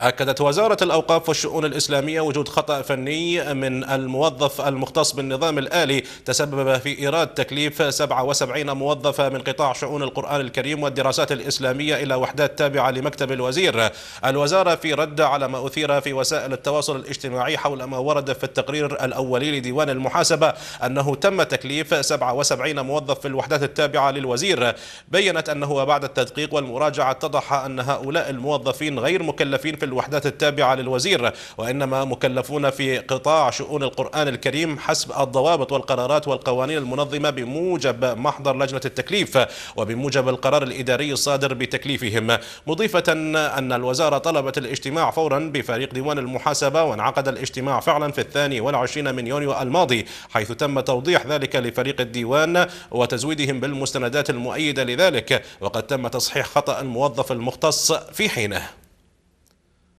أكدت وزارة الأوقاف والشؤون الإسلامية وجود خطأ فني من الموظف المختص بالنظام الآلي تسبب في إيراد تكليف 77 موظفة من قطاع شؤون القرآن الكريم والدراسات الإسلامية إلى وحدات تابعة لمكتب الوزير الوزارة في رد على ما أثير في وسائل التواصل الاجتماعي حول ما ورد في التقرير الأولي لديوان المحاسبة أنه تم تكليف 77 موظف في الوحدات التابعة للوزير بيّنت أنه بعد التدقيق والمراجعة اتضح أن هؤلاء الموظفين غير مكلفين في الوحدات التابعة للوزير وإنما مكلفون في قطاع شؤون القرآن الكريم حسب الضوابط والقرارات والقوانين المنظمة بموجب محضر لجنة التكليف وبموجب القرار الإداري الصادر بتكليفهم مضيفة أن الوزارة طلبت الاجتماع فورا بفريق ديوان المحاسبة وانعقد الاجتماع فعلا في الثاني والعشرين من يونيو الماضي حيث تم توضيح ذلك لفريق الديوان وتزويدهم بالمستندات المؤيدة لذلك وقد تم تصحيح خطأ الموظف المختص في حينه